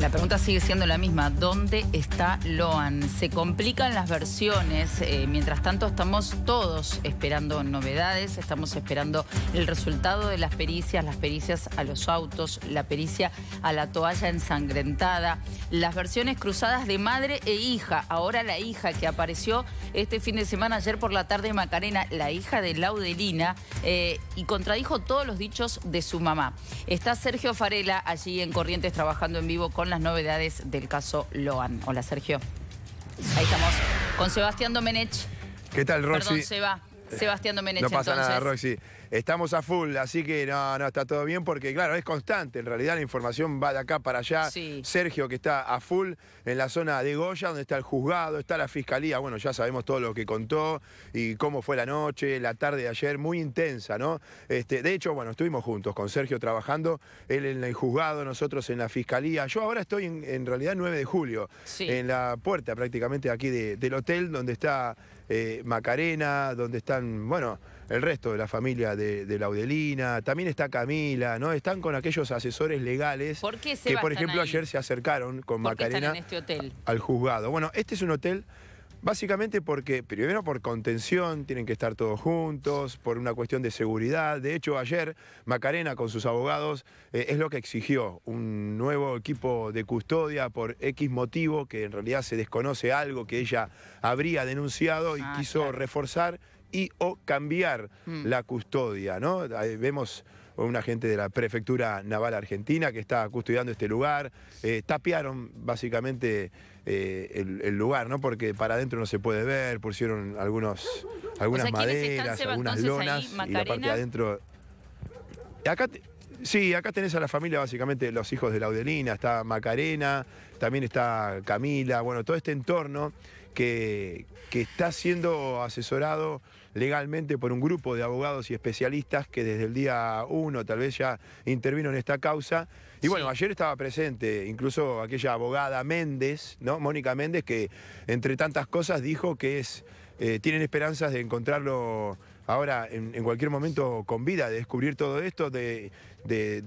La pregunta sigue siendo la misma. ¿Dónde está Loan? Se complican las versiones. Eh, mientras tanto, estamos todos esperando novedades. Estamos esperando el resultado de las pericias, las pericias a los autos, la pericia a la toalla ensangrentada, las versiones cruzadas de madre e hija. Ahora la hija que apareció este fin de semana, ayer por la tarde, en Macarena, la hija de Laudelina, eh, y contradijo todos los dichos de su mamá. Está Sergio Farela allí en Corrientes trabajando en vivo con las novedades del caso Loan. Hola, Sergio. Ahí estamos con Sebastián Domenech. ¿Qué tal, Roxy? Perdón, va eh, Sebastián Domenech, No pasa nada, Roxy estamos a full, así que no, no, está todo bien porque, claro, es constante. En realidad la información va de acá para allá. Sergio, que está a full en la zona de Goya, donde está el juzgado, está la fiscalía. Bueno, ya sabemos todo lo que contó y cómo fue la noche, la tarde de ayer, muy intensa, ¿no? Este, de hecho, bueno, estuvimos juntos con Sergio trabajando, él en el juzgado, nosotros en la fiscalía. Yo ahora estoy en, en realidad 9 de julio, en la puerta prácticamente aquí del hotel donde está eh, Macarena, donde están, bueno el resto de la familia de, la Laudelina, también está Camila, ¿no? Están con aquellos asesores legales que, por ejemplo, ayer se acercaron con Macarena este al juzgado. Bueno, este es un hotel Básicamente porque, primero por contención, tienen que estar todos juntos, por una cuestión de seguridad. De hecho, ayer Macarena con sus abogados eh, es lo que exigió, un nuevo equipo de custodia por X motivo, que en realidad se desconoce algo que ella habría denunciado y ah, quiso reforzar y o cambiar mm. la custodia, ¿no? vemos un agente de la Prefectura Naval Argentina que está custodiando este lugar. Eh, tapiaron básicamente eh, el, lugar, ¿no? Porque para adentro no se puede ver, pusieron algunos, algunas maderas, algunas lonas y la parte de adentro... Acá Sí, acá tenés a la familia básicamente los hijos de Laudelina, está Macarena, también está Camila, bueno, todo este entorno que, está siendo asesorado legalmente por un grupo de abogados y especialistas que desde el día uno tal vez ya intervino en esta causa. Y bueno, ayer estaba presente incluso aquella abogada Méndez, ¿no? Mónica Méndez, que entre tantas cosas dijo que es, eh, tienen esperanzas de encontrarlo ahora en, cualquier momento con vida, de descubrir todo esto, de, de,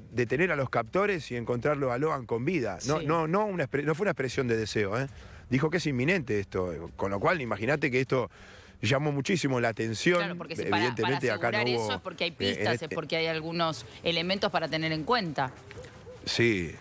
a los captores y encontrarlo a Loan con vida. No, no, no, no fue una expresión de deseo, ¿eh? dijo que es inminente esto, con lo cual imagínate que esto llamó muchísimo la atención. Claro, porque si para, evidentemente no es porque hay eh, pistas, es este porque hay algunos elementos para tener en cuenta. Sí.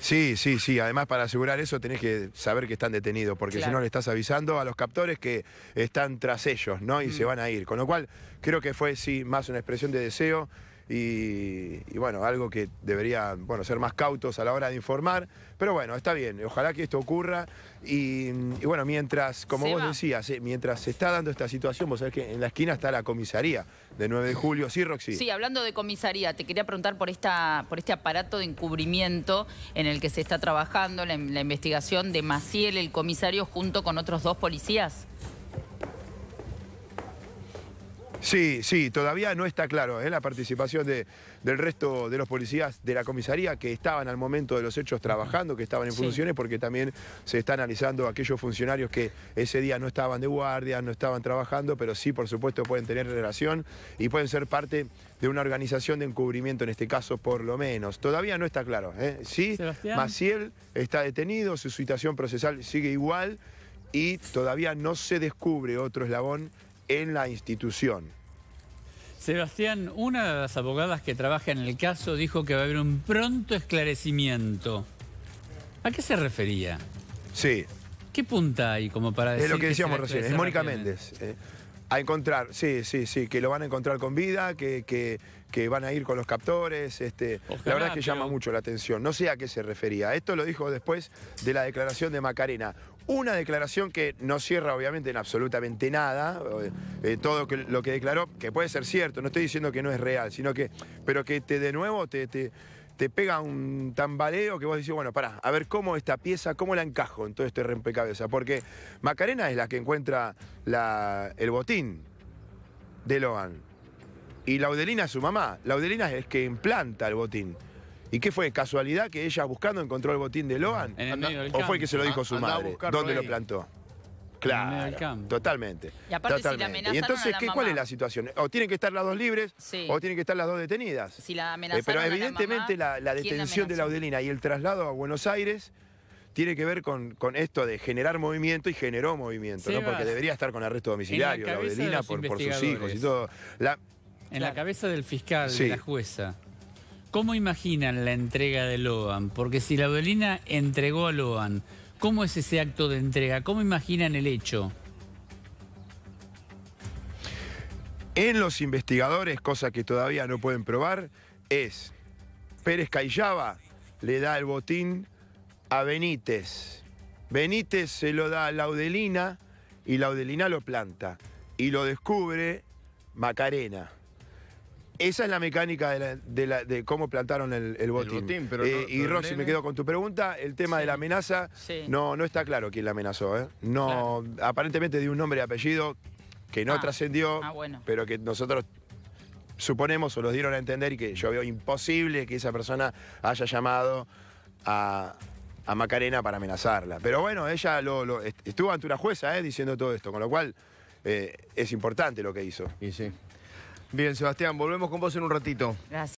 Sí, sí, sí. Además, para asegurar eso tenés que saber que están detenidos, porque si no le estás avisando a los captores que están tras ellos, ¿no? Y se mm. van a ir. Con lo cual, creo que fue, sí, más una expresión de deseo y, bueno, algo que debería bueno, ser más cautos a la hora de informar. Pero bueno, está bien, ojalá que esto ocurra. Y, bueno, mientras, como vos decías, eh, mientras se está dando esta situación, vos sabés que en la esquina está la comisaría de 9 de julio, ¿sí, Roxy? Sí, hablando de comisaría, te quería preguntar por, esta, por este aparato de encubrimiento en el que se está trabajando la investigación de Maciel, el comisario, junto con otros dos policías. Sí, sí, todavía no está claro ¿eh? la participación del resto de los policías de la comisaría que estaban al momento de los hechos trabajando, que estaban en funciones, porque también se está analizando aquellos funcionarios que ese día no estaban de guardia, no estaban trabajando, pero sí, por supuesto, pueden tener relación y pueden ser parte de una organización de encubrimiento, en este caso, por lo menos. Todavía no está claro. ¿eh? Sí, Maciel está detenido, su situación procesal sigue igual y todavía no se descubre otro eslabón en la institución. Sebastián, una de las abogadas que trabaja en el caso dijo que va a haber un pronto esclarecimiento. ¿A qué se refería? Sí. ¿Qué punta hay como para decir? Es lo que decíamos recién, es Mónica Méndez. Eh. A encontrar, sí, sí, sí, que lo van a encontrar con vida, que, que, van a ir con los captores. Este, la verdad es que llama mucho la atención. No sé a qué se refería. Esto lo dijo después de la declaración de Macarena. Una declaración que no cierra obviamente en absolutamente nada, eh, eh, todo lo que declaró, que puede ser cierto, no estoy diciendo que no es real, sino que, pero que te, de nuevo te te pega un tambaleo que vos decís, bueno, pará, a ver cómo esta pieza, cómo la encajo en todo este rempecabeza, Porque Macarena es la que encuentra el botín de Logan. Y Laudelina es su mamá. Laudelina es que implanta el botín. ¿Y qué fue? ¿Casualidad que ella buscando encontró el botín de Logan? ¿O fue que se lo dijo su madre? ¿Dónde lo plantó? Claro, totalmente. Y aparte si la entonces, ¿qué, ¿cuál es la situación? O tienen que estar las dos libres o tienen que estar las dos detenidas. Si la eh, pero evidentemente la, detención de la Audelina y el traslado a Buenos Aires tiene que ver con, esto de generar movimiento y generó movimiento, ¿no? Porque debería estar con arresto domiciliario, la, Audelina por, sus hijos y todo. La... En la cabeza del fiscal, de la jueza. ¿Cómo imaginan la entrega de Loan? Porque si la Audelina entregó a Loan ¿Cómo es ese acto de entrega? ¿Cómo imaginan el hecho? En los investigadores, cosa que todavía no pueden probar, es Pérez Caillaba le da el botín a Benítez. Benítez se lo da a Laudelina y Laudelina lo planta. Y lo descubre Macarena. Esa es la mecánica de, cómo plantaron el, botín. Eh, y Rossi, me quedo con tu pregunta. El tema de la amenaza, no, no está claro quién la amenazó. ¿eh? No, Aparentemente dio un nombre y apellido que no ah. trascendió, ah, pero que nosotros suponemos o los dieron a entender y que yo veo imposible que esa persona haya llamado a, Macarena para amenazarla. Pero bueno, ella estuvo ante una jueza ¿eh? diciendo todo esto, con lo cual es importante lo que hizo. Y sí. Bien, Sebastián, volvemos con vos en un ratito. Gracias.